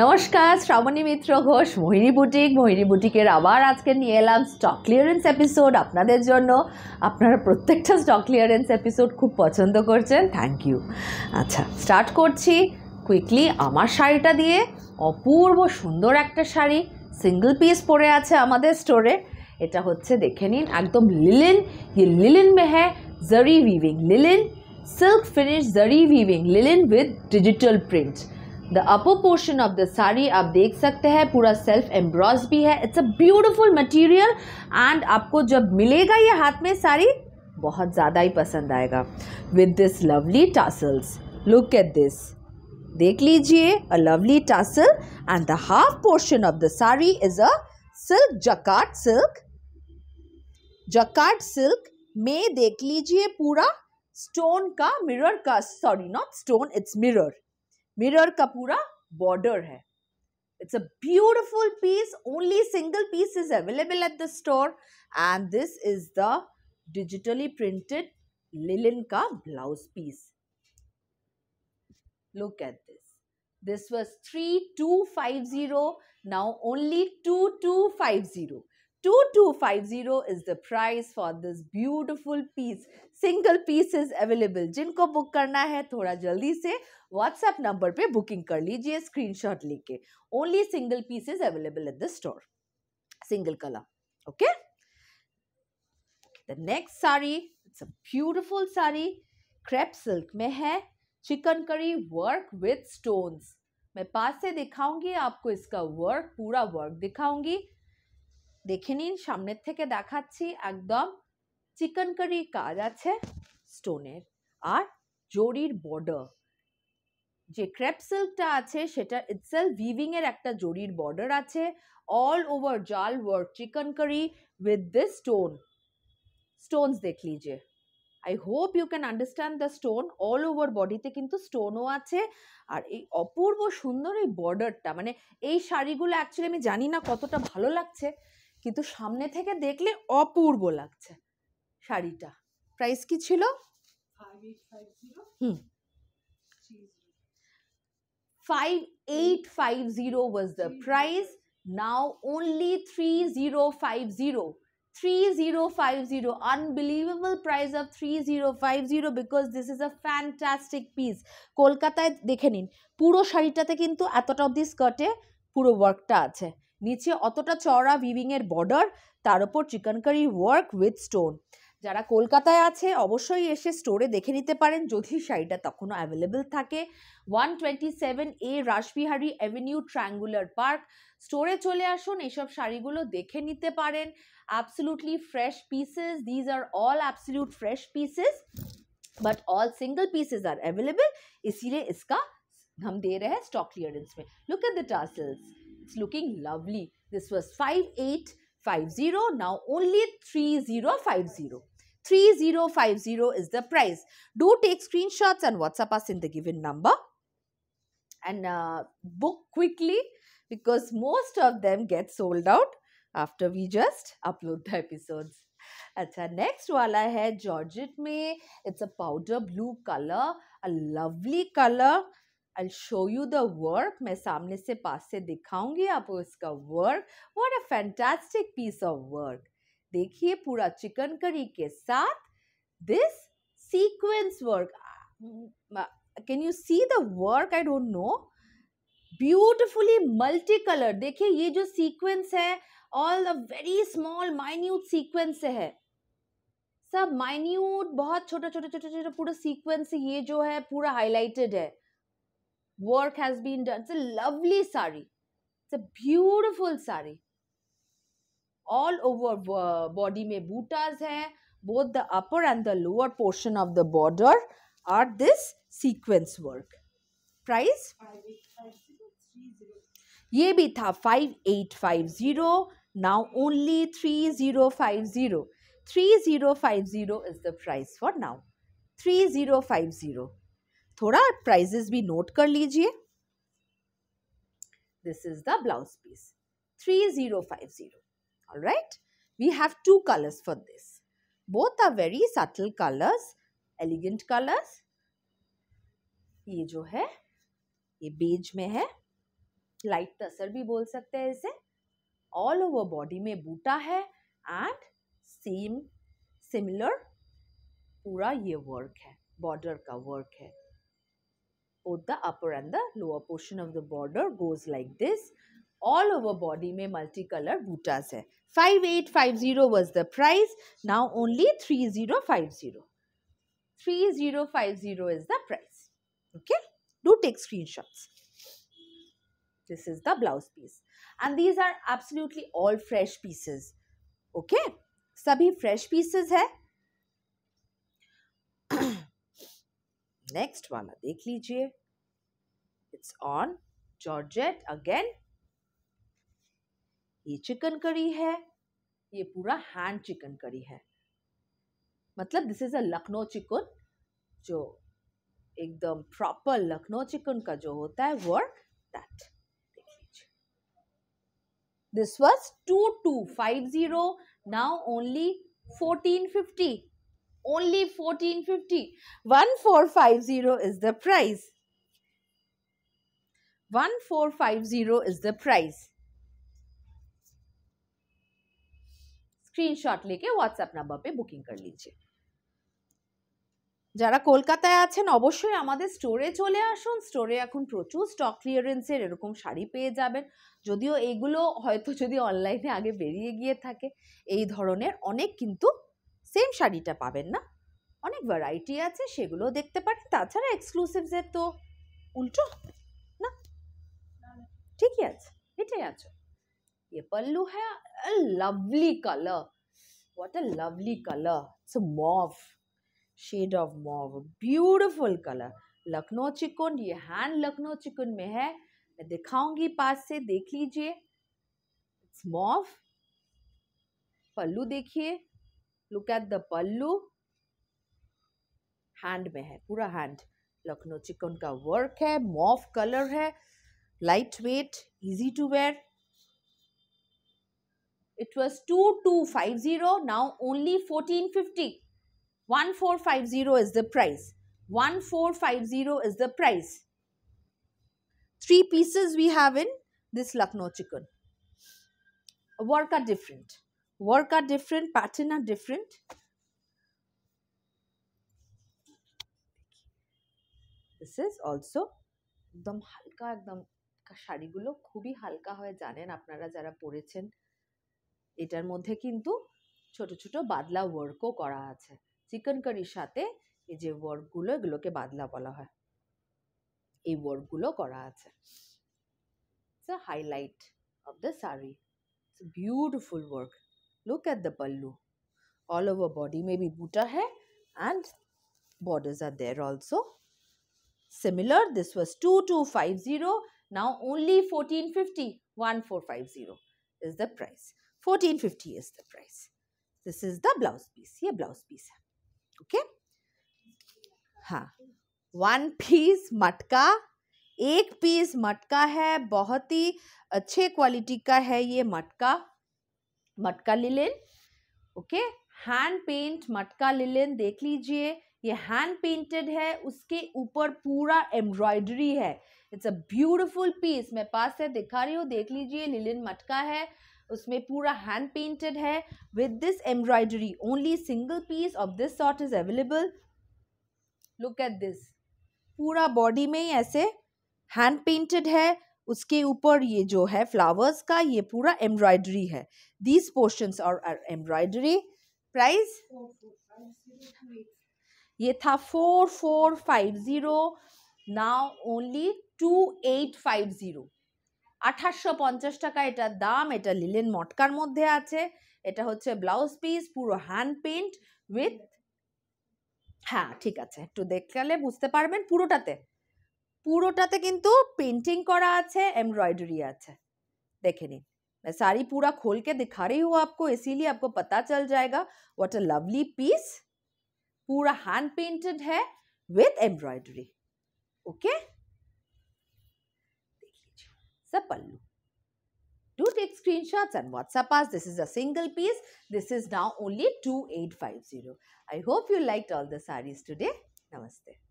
নমস্কার শ্রাবণী মিত্র ঘোষ মোহিনী বুটিক মোহিনী বুটিকের আবার আজকে নিয়ে এলাম স্টক ক্লিয়ারেন্স এপিসোড আপনাদের জন্য আপনারা প্রত্যেকটা স্টক ক্লিয়ারেন্স এপিসোড খুব পছন্দ করছেন থ্যাংক ইউ আচ্ছা স্টার্ট করছি কুইকলি আমার শাড়িটা দিয়ে অপূর্ব সুন্দর একটা শাড়ি সিঙ্গল পিস পরে আছে আমাদের স্টোরে এটা হচ্ছে দেখে নিন একদম লিলিন ये লিলিন মেহে zari weaving linen silk finish zari weaving linen with digital print the upper portion of the sari आप देख सकते हैं पूरा सेल्फ एम्ब्रॉज भी है it's a beautiful material and आपको जब मिलेगा ये हाथ में साड़ी बहुत ज़्यादा ही पसंद आएगा with this lovely tassels look at this देख लीजिए a lovely tassel and the half portion of the sari is a silk jacquard silk jacquard silk में देख लीजिए पूरा स्टोन का मिरर का sorry not stone it's mirror mirror का पूरा border it's a beautiful piece only single piece is available at the store and this is the digitally printed linen blouse piece look at this this was 3250 now only 2250 two two five zero is the price for this beautiful piece single piece is available जिनको बुक करना है थोड़ा जल्दी से WhatsApp number पे booking कर लीजिए स्क्रीन शॉट लेके only single piece is available at the store single colour okay the next sari it's a beautiful sari crepe silk में है chicken curry work with stones मैं पास से दिखाऊंगी आपको इसका वर्क पूरा वर्क दिखाऊंगी দেখে নিন সামনের থেকে দেখাচ্ছি একদম চিকেন কারি কাজ আছে স্টোনের আর জরির বর্ডার যে ক্রেপ সিল্কটা আছে সেটা ইটসেল ভিভিংয়ের একটা জরির বর্ডার আছে অল ওভার জাল work chikankari with this stone stones দেখ লিজিয়ে I hope you can understand the stone all over বডিতে কিন্তু স্টোনও আছে আর এই অপূর্ব সুন্দর এই বর্ডারটা মানে এই শাড়িগুলো অ্যাকচুয়ালি আমি জানি না কতটা ভালো লাগছে কিন্তু সামনে থেকে দেখলে অপূর্ব লাগছে শাড়িটা প্রাইস কি ছিল hmm five eight five zero was the price now only three zero five zero three zero zero five price of three zero five zero because this is a fantastic piece কলকাতায় দেখে নিন পুরো শাড়িটাতে কিন্তু এতটা অবধি স্কার্টে পুরো ওয়ার্কটা আছে নিচে অতটা চওড়া ভিভিংয়ের বর্ডার তার ওপর চিকন কারি ওয়ার্ক উইথ স্টোন যারা কলকাতায় আছে অবশ্যই এসে স্টোরে দেখে নিতে পারেন যদি শাড়িটা তখনও অ্যাভেলেবেল থাকে one twenty seven A Rashbehari avenue triangular park স্টোরে চলে আসুন এসব শাড়িগুলো দেখে নিতে পারেন absolutely fresh pieces these are all absolute fresh pieces but all single pieces are available ইসিলে ইসকা হাম দে রে हैं स्टॉक क्लियरेंस में look at the It's looking lovely. This was 5850. Now only 3050. 3050 is the price. Do take screenshots and WhatsApp us in the given number and uh, book quickly because most of them get sold out after we just upload the episodes. अच्छा next वाला है Georgette में It's a powder blue color. A lovely color. I show you the work मैं सामने से पास से दिखाऊंगी आपको इसका work what a fantastic piece of work देखिए पूरा चिकन करी के साथ this sequence work can you see the work I don't know beautifully multi colour देखिए ये जो सीक्वेंस है all the very small minute sequence है सब माइन्यूट बहुत छोटा छोटा छोटा छोटा पूरा सीक्वेंस ये जो है पूरा हाईलाइटेड है work has been done. It's a lovely sari. It's a beautiful sari. All over uh, body may butas hai. Both the upper and the lower portion of the border are this sequence work. Price? ये 5850 now only 3050 3050 is the price for now 3050 थोड़ा prices भी note कर लीजिए this is the blouse piece three zero five zero right we have two colours for this both are very subtle colours elegant colours ये जो है ये beige में है लाइट तसर भी बोल सकते हैं इसे ऑल ओवर बॉडी में बूटा है एंड सेम सिमिलर पूरा ये वर्क है बॉर्डर का वर्क है both the upper and the lower portion of the border goes like this. All over body mein multicolor butas hai. 5850 was the price. Now only 3050. 3050 is the price. Okay. Do take screenshots. This is the blouse piece. And these are absolutely all fresh pieces. Okay. Sabhi fresh pieces hai. Next वाला देख लीजिए it's on georgette again ये chikankari है ये पूरा hand chikankari है मतलब this is a Lucknow chikan जो एकदम प्रॉपर लखनऊ चिकन का जो होता है work that this was two two five zero now only fourteen fifty only 1450 1450 is the price 1450 is the price screenshot लेके হোয়াটসঅ্যাপ नंबर पे बुकिंग कर लीजिए যারা কলকাতায় আছেন অবশ্যই আমাদের স্টোরে চলে আসুন স্টোরে এখন প্রচুর স্টক ক্লিয়ারেন্সের এরকম শাড়ি পেয়ে যাবেন যদিও এগুলো হয়তো যদি অনলাইনে আগে বেরিয়ে গিয়ে থাকে এই ধরনের অনেক কিন্তু सेम शाड़ी पाबें ना अनेक वैरायटी आछे सेगुलो देखते पारें ताछाड़ा एक्सक्लूसिव्स एर तो उल्टो ना ठीक आछे एटाई आछे ये पल्लू है lovely colour what a lovely colour it's mauve shade of mauve beautiful colour Lucknow chikan ये हैंड लखनऊ चिकन में है मैं दिखाऊंगी पास से देख लीजिए इट्स मॉव पल्लू देखिए look at the pallu hand में है पूरा हैंड लखनऊ चिकन का वर्क है मॉफ कलर है light weight easy to wear it was two two five zero now only fourteen fifty one four five zero is the price one four five zero is the price three pieces we have in this Lucknow chikan work are different work are different pattern are different this is also একদম হালকা একদম শাড়িগুলো খুবই হালকা হয় জানেন আপনারা যারা পরেছেন এটার মধ্যে কিন্তু ছোট ছোট বাদলা ওয়ার্কও করা আছে চিকেন কারির সাথে এই যে ওয়ার্কগুলো এগুলোকে বাদলা বলা হয় এই ওয়ার্কগুলো করা আছে it's highlight of the sari beautiful work Look at the pallu. All over body may be buta hai and borders are there also. Similar, this was 2250. Now only 1450. 1450 is the price. 1450 is the price. This is the blouse piece. ये blouse piece है. Okay? हाँ. One piece मटका एक piece मटका है बहुत ही अच्छे quality का है ये matka matka linen okay hand paint matka linen देख लीजिए ये हैंड पेंटेड है उसके ऊपर पूरा एम्ब्रॉयडरी है इट्स अ ब्यूटिफुल पीस मैं पास से दिखा रही हूँ देख लीजिए लिलिन मटका है उसमें पूरा हैंड पेंटेड है with this embroidery only single piece of this sort is available look at this पूरा बॉडी में ही ऐसे हैंड पेंटेड है उसके ऊपर ये जो है फ्लावर्स का ये पूरा एम्ब्रॉयडरी है this portions are embroidery price ये था 4450 नाउ ओनली 2850 2850 টাকা এটা দাম এটা লিলেন মতকার মধ্যে আছে এটা হচ্ছে ब्लाउজ পিস পুরো হ্যান্ড পেইন্ট উইথ হ্যাঁ ঠিক আছে একটু দেখকালে বুঝতে পারবেন পুরোটাতে পুরোটাতে কিন্তু পেন্টিং করা আছে এমব্রয়ডারি আছে দেখে নিন मैं साड़ी पूरा खोल के दिखा रही हूँ आपको इसीलिए आपको पता चल जाएगा व्हाट अ लवली पीस पूरा हैंड पेंटेड है विथ एम्ब्रॉयडरी ओके सब pallu do take screen and WhatsApp आज this is a single piece this is now only two eight five zero I hope you like all the saris today नमस्ते